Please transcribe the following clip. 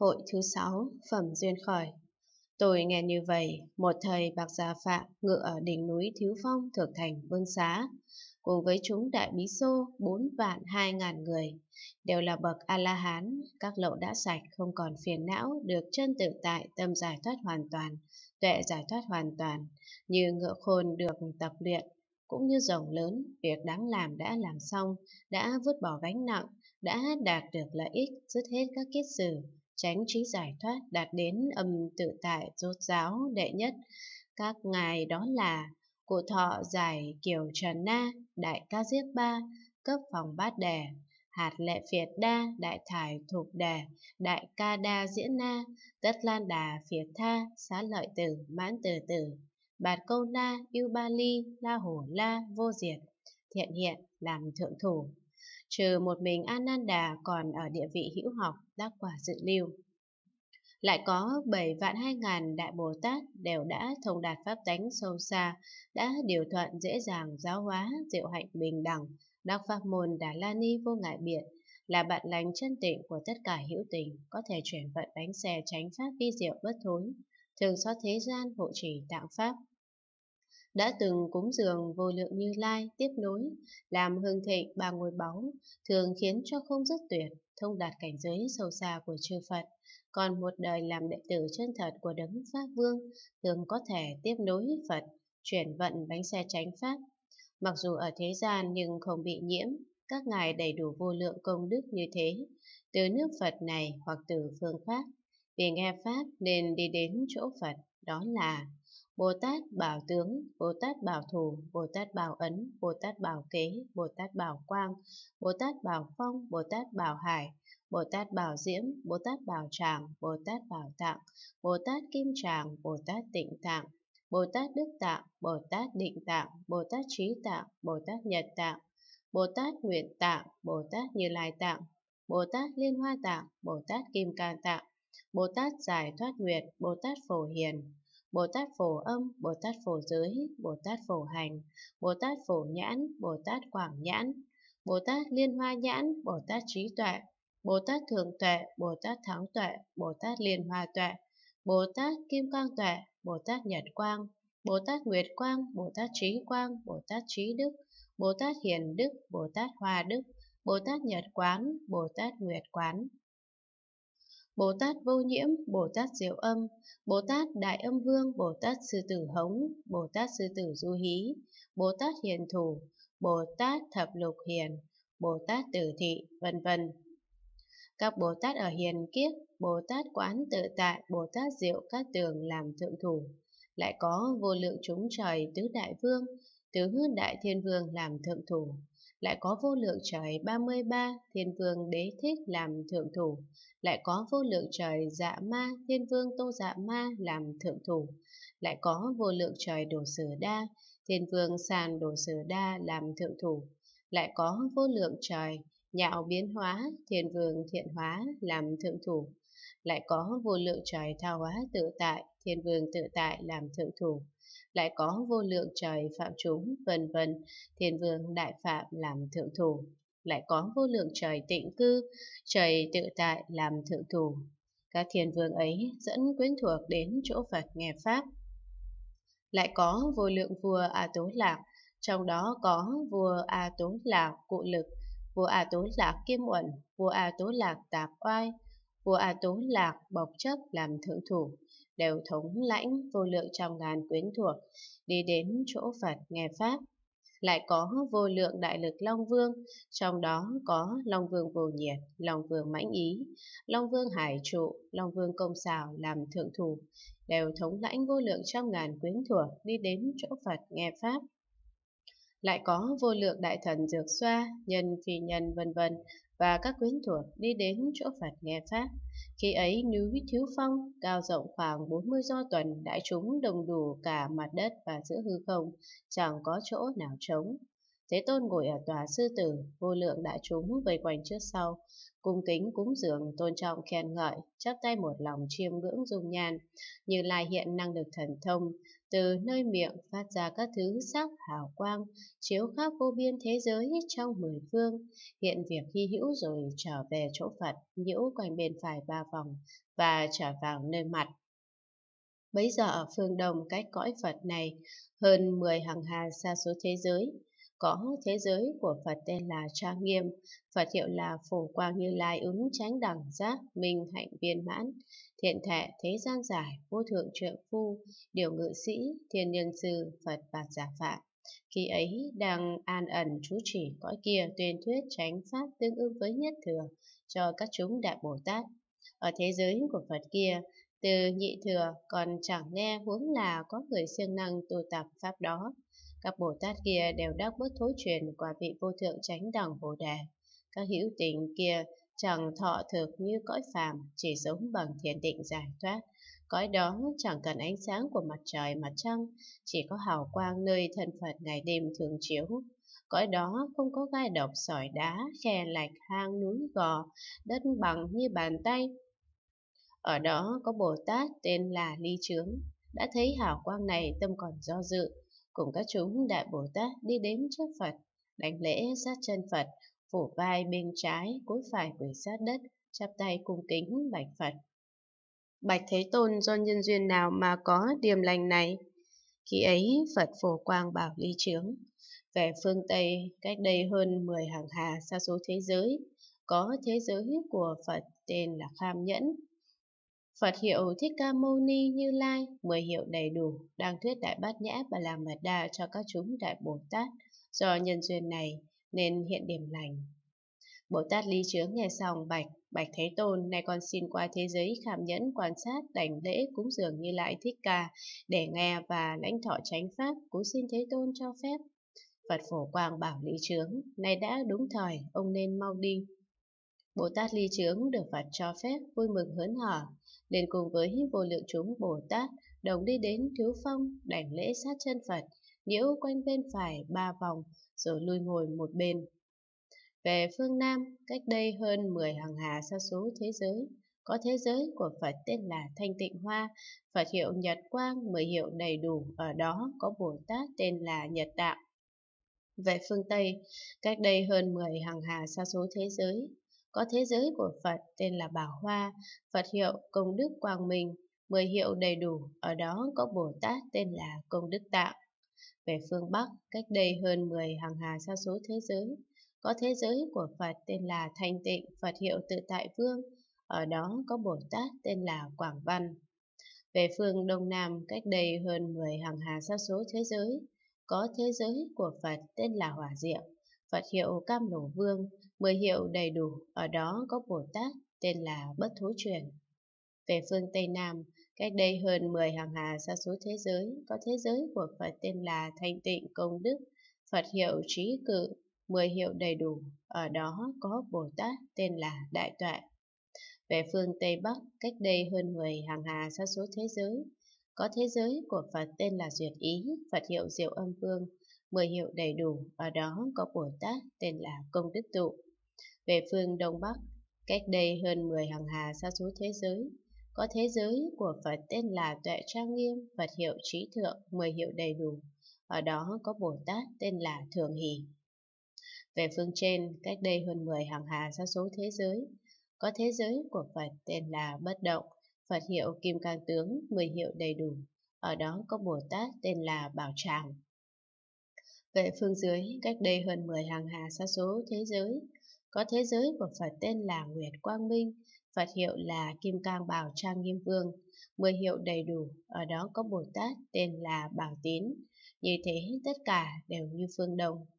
Hội thứ sáu, Phẩm Duyên Khởi Tôi nghe như vậy, một thầy bạc già phạm ngự ở đỉnh núi Thiếu Phong thuộc thành Vương Xá, cùng với chúng đại bí xô bốn vạn hai ngàn người, đều là bậc A-la-hán, các lậu đã sạch không còn phiền não, được chân tự tại tâm giải thoát hoàn toàn, tuệ giải thoát hoàn toàn, như ngựa khôn được tập luyện, cũng như rồng lớn, việc đáng làm đã làm xong, đã vứt bỏ gánh nặng, đã đạt được lợi ích, dứt hết các kiết sử, chánh trí giải thoát đạt đến âm tự tại rốt giáo đệ nhất. Các ngài đó là Cụ thọ giải kiều trần na, đại ca diếp ba, cấp phòng bát đề, hạt lệ phiệt đa, đại thải thục đề, đại ca đa diễn na, tất lan đà phiệt tha, xá lợi tử, mãn từ tử, bạt câu na, yêu ba ly, la hổ la, vô diệt, thiện hiện, làm thượng thủ, trừ một mình Ananda còn ở địa vị hữu học đắc quả dự lưu. Lại có 7 vạn 2 ngàn Đại Bồ Tát đều đã thông đạt pháp tánh sâu xa, đã điều thuận dễ dàng giáo hóa, diệu hạnh bình đẳng, đắc pháp môn Đà La Ni vô ngại biện, là bạn lành chân tịnh của tất cả hữu tình, có thể chuyển vận bánh xe tránh pháp vi diệu bất thối, thường xót thế gian hộ trì tạng pháp, đã từng cúng dường vô lượng như lai tiếp nối, làm hương thịnh ba ngôi báu, thường khiến cho không dứt tuyệt, thông đạt cảnh giới sâu xa của chư Phật. Còn một đời làm đệ tử chân thật của Đấng Pháp Vương, thường có thể tiếp nối Phật, chuyển vận bánh xe tránh Pháp. Mặc dù ở thế gian nhưng không bị nhiễm, các ngài đầy đủ vô lượng công đức như thế, từ nước Phật này hoặc từ phương Pháp. Vì nghe Pháp nên đi đến chỗ Phật, đó là Bồ Tát Bảo Tướng, Bồ Tát Bảo Thủ, Bồ Tát Bảo Ấn, Bồ Tát Bảo Kế, Bồ Tát Bảo Quang, Bồ Tát Bảo Phong, Bồ Tát Bảo Hải, Bồ Tát Bảo Diễm, Bồ Tát Bảo Tràng, Bồ Tát Bảo Tạng, Bồ Tát Kim Tràng, Bồ Tát Tịnh Tạng, Bồ Tát Đức Tạng, Bồ Tát Định Tạng, Bồ Tát Trí Tạng, Bồ Tát Nhật Tạng, Bồ Tát Nguyện Tạng, Bồ Tát Như Lai Tạng, Bồ Tát Liên Hoa Tạng, Bồ Tát Kim Cang Tạng, Bồ Tát Giải Thoát Nguyệt, Bồ Tát Phổ Hiền, Bồ Tát Phổ Âm, Bồ Tát Phổ Giới, Bồ Tát Phổ Hành, Bồ Tát Phổ Nhãn, Bồ Tát Quảng Nhãn, Bồ Tát Liên Hoa Nhãn, Bồ Tát Trí Tuệ, Bồ Tát Thường Tuệ, Bồ Tát Thắng Tuệ, Bồ Tát Liên Hoa Tuệ, Bồ Tát Kim Quang Tuệ, Bồ Tát Nhật Quang, Bồ Tát Nguyệt Quang, Bồ Tát Trí Quang, Bồ Tát Trí Đức, Bồ Tát Hiền Đức, Bồ Tát Hòa Đức, Bồ Tát Nhật Quán, Bồ Tát Nguyệt Quán. Bồ Tát Vô Nhiễm, Bồ Tát Diệu Âm, Bồ Tát Đại Âm Vương, Bồ Tát Sư Tử Hống, Bồ Tát Sư Tử Du Hí, Bồ Tát Hiền Thủ, Bồ Tát Thập Lục Hiền, Bồ Tát Tử Thị, vân vân. Các Bồ Tát ở Hiền Kiết, Bồ Tát Quán Tự Tại, Bồ Tát Diệu Cát Tường làm thượng thủ. Lại có vô lượng chúng trời tứ đại vương, tứ đại thiên vương làm thượng thủ lại có vô lượng trời 33 thiên vương đế thích làm thượng thủ, lại có vô lượng trời dạ ma thiên vương tô dạ ma làm thượng thủ, lại có vô lượng trời đồ sử đa thiên vương sàn đồ sử đa làm thượng thủ, lại có vô lượng trời nhạo biến hóa thiên vương thiện hóa làm thượng thủ, lại có vô lượng trời thao hóa tự tại, thiên vương tự tại làm thượng thủ, lại có vô lượng trời phạm chúng, vân vân, thiên vương đại phạm làm thượng thủ, lại có vô lượng trời tịnh cư, trời tự tại làm thượng thủ. Các thiên vương ấy dẫn quyến thuộc đến chỗ Phật nghe Pháp. Lại có vô lượng vua A Tố Lạc, trong đó có vua A Tố Lạc Cụ Lực, vua A Tố Lạc Kim Uẩn, vua A Tố Lạc Tạp Oai, vua A Tú Lạc bộc chấp làm thượng thủ, đều thống lãnh vô lượng trăm ngàn quyến thuộc, đi đến chỗ Phật nghe Pháp. Lại có vô lượng đại lực Long Vương, trong đó có Long Vương Vô Nhiệt, Long Vương Mãnh Ý, Long Vương Hải Trụ, Long Vương Công Xào làm thượng thủ, đều thống lãnh vô lượng trăm ngàn quyến thuộc đi đến chỗ Phật nghe Pháp lại có vô lượng đại thần dược xoa, nhân phi nhân vân vân và các quyến thuộc đi đến chỗ Phật nghe Pháp. Khi ấy núi Thiếu Phong cao rộng khoảng 40 do tuần đại chúng đồng đủ cả mặt đất và giữa hư không, chẳng có chỗ nào trống. Thế Tôn ngồi ở tòa sư tử, vô lượng đại chúng vây quanh trước sau, cung kính cúng dường tôn trọng khen ngợi, chắp tay một lòng chiêm ngưỡng dung nhan, như lai hiện năng lực thần thông, từ nơi miệng phát ra các thứ sắc hào quang, chiếu khắp vô biên thế giới trong mười phương. Hiện việc khi hữu rồi trở về chỗ Phật, nhiễu quanh bên phải ba vòng và trở vào nơi mặt. Bấy giờ ở phương Đông cách cõi Phật này hơn mười hàng hà xa số thế giới, có thế giới của Phật tên là Trang Nghiêm, Phật hiệu là Phổ Quang Như Lai ứng chánh đẳng giác, minh hạnh viên mãn, thiện thệ thế gian giải, vô thượng trượng phu, điều ngự sĩ, thiên nhân sư, Phật bạc giả phạm. Khi ấy đang an ẩn chú chỉ cõi kia tuyên thuyết tránh pháp tương ứng với nhất thừa cho các chúng đại Bồ Tát. Ở thế giới của Phật kia, từ nhị thừa còn chẳng nghe huống là có người siêng năng tu tập pháp đó các Bồ Tát kia đều đắc bất thối truyền quả vị vô thượng chánh đẳng Bồ Đề. Các hữu tình kia chẳng thọ thực như cõi phàm, chỉ sống bằng thiền định giải thoát. Cõi đó chẳng cần ánh sáng của mặt trời mặt trăng, chỉ có hào quang nơi thân Phật ngày đêm thường chiếu. Cõi đó không có gai độc sỏi đá, khe lạch, hang núi gò, đất bằng như bàn tay. Ở đó có Bồ Tát tên là Ly Trướng, đã thấy hào quang này tâm còn do dự, cùng các chúng đại Bồ Tát đi đến trước Phật, đánh lễ sát chân Phật, phủ vai bên trái, cúi phải quỳ sát đất, chắp tay cung kính bạch Phật. Bạch Thế Tôn do nhân duyên nào mà có điềm lành này? Khi ấy Phật phổ quang bảo ly trướng. Về phương Tây, cách đây hơn 10 hàng hà xa số thế giới, có thế giới của Phật tên là Kham Nhẫn, Phật hiệu Thích Ca Mâu Ni Như Lai, mười hiệu đầy đủ, đang thuyết Đại Bát Nhã và làm mật đa cho các chúng Đại Bồ Tát. Do nhân duyên này nên hiện điểm lành. Bồ Tát Lý Chướng nghe xong bạch, bạch Thế Tôn, nay con xin qua thế giới khảm nhẫn quan sát đảnh lễ cúng dường Như Lai Thích Ca để nghe và lãnh thọ chánh pháp, cú xin Thế Tôn cho phép. Phật phổ quang bảo Lý Chướng, nay đã đúng thời, ông nên mau đi. Bồ Tát lý Chướng được Phật cho phép vui mừng hớn hở, liền cùng với vô lượng chúng Bồ Tát đồng đi đến Thiếu Phong đảnh lễ sát chân Phật, nhiễu quanh bên phải ba vòng rồi lui ngồi một bên. Về phương Nam, cách đây hơn 10 hàng hà sa số thế giới, có thế giới của Phật tên là Thanh Tịnh Hoa, Phật hiệu Nhật Quang, mười hiệu đầy đủ, ở đó có Bồ Tát tên là Nhật Đạo. Về phương Tây, cách đây hơn 10 hàng hà sa số thế giới, có thế giới của Phật tên là Bảo Hoa, Phật hiệu Công Đức Quang Minh, mười hiệu đầy đủ, ở đó có Bồ Tát tên là Công Đức Tạng. Về phương Bắc, cách đây hơn 10 hàng hà sa số thế giới, có thế giới của Phật tên là Thanh Tịnh, Phật hiệu Tự Tại Vương, ở đó có Bồ Tát tên là Quảng Văn. Về phương Đông Nam, cách đây hơn 10 hàng hà sa số thế giới, có thế giới của Phật tên là Hỏa Diệm, Phật hiệu Cam Lỗ Vương, Mười hiệu đầy đủ, ở đó có Bồ Tát tên là Bất thú Truyền. Về phương Tây Nam, cách đây hơn 10 hàng hà xa số thế giới, có thế giới của Phật tên là Thanh Tịnh Công Đức, Phật hiệu Trí Cự, mười hiệu đầy đủ, ở đó có Bồ Tát tên là Đại tuệ Về phương Tây Bắc, cách đây hơn 10 hàng hà xa số thế giới, có thế giới của Phật tên là Duyệt Ý, Phật hiệu Diệu Âm Vương, mười hiệu đầy đủ, ở đó có Bồ Tát tên là Công Đức Tụ về phương Đông Bắc, cách đây hơn 10 hàng hà xa số thế giới, có thế giới của Phật tên là Tuệ Trang Nghiêm, Phật hiệu trí thượng, mười hiệu đầy đủ, ở đó có Bồ Tát tên là Thường Hỷ. Về phương trên, cách đây hơn 10 hàng hà xa số thế giới, có thế giới của Phật tên là Bất Động, Phật hiệu Kim Cang Tướng, mười hiệu đầy đủ, ở đó có Bồ Tát tên là Bảo Tràng. Về phương dưới, cách đây hơn 10 hàng hà xa số thế giới, có thế giới của Phật tên là Nguyệt Quang Minh, Phật hiệu là Kim Cang Bảo Trang Nghiêm Vương, mười hiệu đầy đủ, ở đó có Bồ Tát tên là Bảo Tín. Như thế tất cả đều như phương đồng,